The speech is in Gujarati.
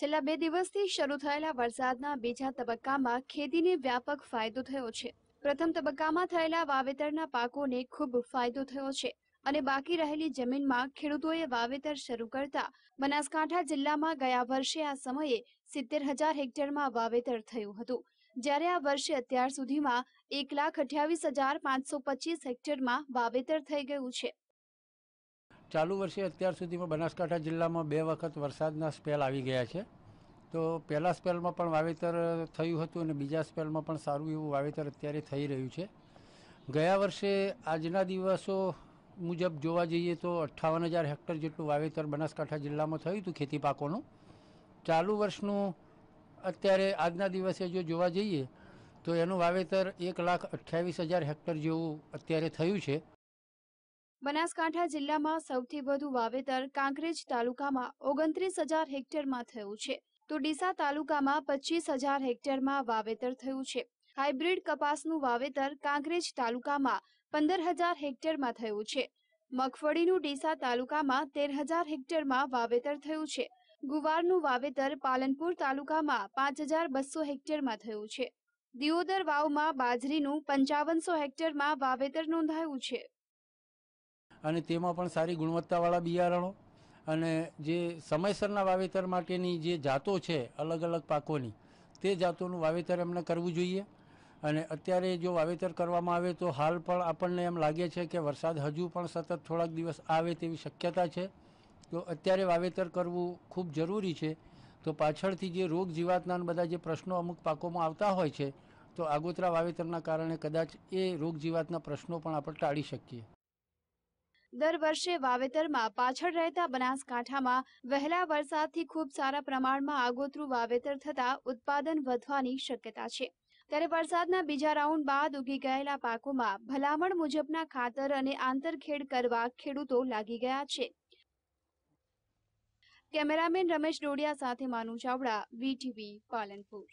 છેલ્લા બે દિવસથી શરૂ થયેલા વરસાદના બીજા તબક્કામાં ખેતીને વ્યાપક ફાયદો થયો છે પ્રથમ તબક્કામાં થયેલા વાવેતરના પાકોને ખૂબ ફાયદો થયો છે અને બાકી રહેલી જમીનમાં ખેડૂતોએ વાવેતર શરૂ કરતા બનાસકાંઠા જિલ્લામાં ગયા વર્ષે આ સમયે સિત્તેર હજાર હેક્ટરમાં વાવેતર થયું હતું જ્યારે આ વર્ષે અત્યાર સુધીમાં એક લાખ અઠ્યાવીસ હજાર પાંચસો પચીસ હેક્ટરમાં વાવેતર થઈ ગયું છે ચાલુ વર્ષે અત્યાર સુધીમાં બનાસકાંઠા જિલ્લામાં બે વખત વરસાદના સ્પેલ આવી ગયા છે તો પહેલા સ્પેલમાં પણ વાવેતર થયું હતું અને બીજા સ્પેલમાં પણ સારું એવું વાવેતર અત્યારે થઈ રહ્યું છે ગયા વર્ષે આજના દિવસો મુજબ જોવા જઈએ તો અઠ્ઠાવન હજાર હેક્ટર જેટલું વાવેતર બનાસકાંઠા જિલ્લામાં થયું હતું ખેતી પાકોનું ચાલુ વર્ષનું અત્યારે આજના દિવસે જો જોવા જઈએ તો એનું વાવેતર એક લાખ અઠ્યાવીસ હજાર હેક્ટર જેવું અત્યારે થયું છે બનાસકાંઠા જિલ્લામાં સૌથી વધુ વાવેતર કાંકરેજ તાલુકામાં ઓગણત્રીસ હજાર હેક્ટરમાં થયું છે તો ડીસા તાલુકામાં પચીસ હજાર હેક્ટરમાં વાવેતર થયું છે હાઇબ્રિડ કપાસનું વાવેતર કાંકરેજ તાલુકામાં પંદર હજાર હેક્ટરમાં થયું છે મગફળીનું ડીસા તાલુકામાં તેર હજાર હેક્ટરમાં વાવેતર થયું છે ગુવારનું વાવેતર પાલનપુર તાલુકામાં પાંચ હજાર બસો હેક્ટરમાં થયું છે દિયોદર વાવમાં બાજરીનું પંચાવનસો હેક્ટરમાં વાવેતર નોંધાયું છે અને તેમાં પણ સારી ગુણવત્તાવાળા બિયારણો અને જે સમયસરના વાવેતર માટેની જે જાતો છે અલગ અલગ પાકોની તે જાતોનું વાવેતર એમને કરવું જોઈએ અને અત્યારે જો વાવેતર કરવામાં આવે તો હાલ પણ આપણને એમ લાગે છે કે વરસાદ હજુ પણ સતત થોડાક દિવસ આવે તેવી શક્યતા છે તો અત્યારે વાવેતર કરવું ખૂબ જરૂરી છે તો પાછળથી જે રોગ જીવાતના બધા જે પ્રશ્નો અમુક પાકોમાં આવતા હોય છે તો આગોતરા વાવેતરના કારણે કદાચ એ રોગ જીવાતના પ્રશ્નો પણ આપણે ટાળી શકીએ દર વર્ષે વાવેતરમાં પાછળ રહેતા બનાસકાંઠામાં વહેલા વરસાદથી ખૂબ સારા પ્રમાણમાં આગોતરું વાવેતર થતાં ઉત્પાદન વધવાની શક્યતા છે ત્યારે વરસાદના બીજા રાઉન્ડ બાદ ઉગી ગયેલા પાકોમાં ભલામણ મુજબના ખાતર અને આંતરખેડ કરવા ખેડૂતો લાગી ગયા છે કેમેરામેન રમેશ ડોડિયા સાથે માનુ ચાવડા વીટીવી પાલનપુર